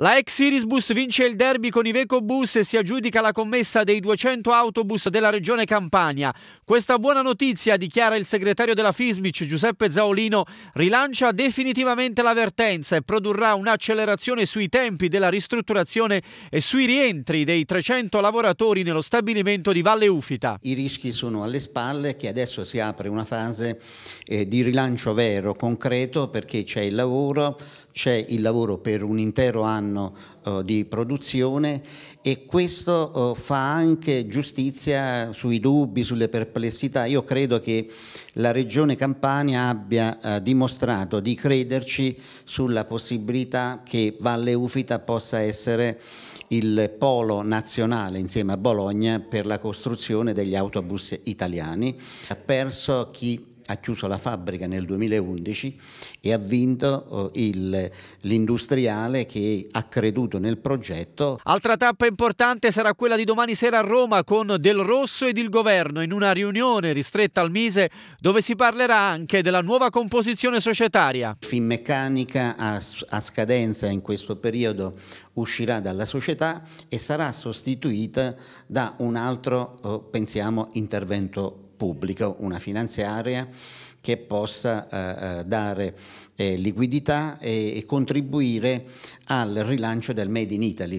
La ex Irisbus vince il derby con Iveco Bus e si aggiudica la commessa dei 200 autobus della regione Campania. Questa buona notizia, dichiara il segretario della Fismic Giuseppe Zaolino, rilancia definitivamente l'avvertenza e produrrà un'accelerazione sui tempi della ristrutturazione e sui rientri dei 300 lavoratori nello stabilimento di Valle Ufita. I rischi sono alle spalle che adesso si apre una fase eh, di rilancio vero, concreto, perché c'è il lavoro, c'è il lavoro per un intero anno anno eh, di produzione e questo eh, fa anche giustizia sui dubbi, sulle perplessità. Io credo che la Regione Campania abbia eh, dimostrato di crederci sulla possibilità che Valle Ufita possa essere il polo nazionale insieme a Bologna per la costruzione degli autobus italiani. Ha perso chi ha chiuso la fabbrica nel 2011 e ha vinto eh, il, l'industriale che ha creduto nel progetto. Altra tappa importante sarà quella di domani sera a Roma con Del Rosso ed il governo in una riunione ristretta al Mise dove si parlerà anche della nuova composizione societaria. Finmeccanica a, a scadenza in questo periodo uscirà dalla società e sarà sostituita da un altro, eh, pensiamo, intervento pubblica, una finanziaria che possa eh, eh, dare eh, liquidità e, e contribuire al rilancio del Made in Italy.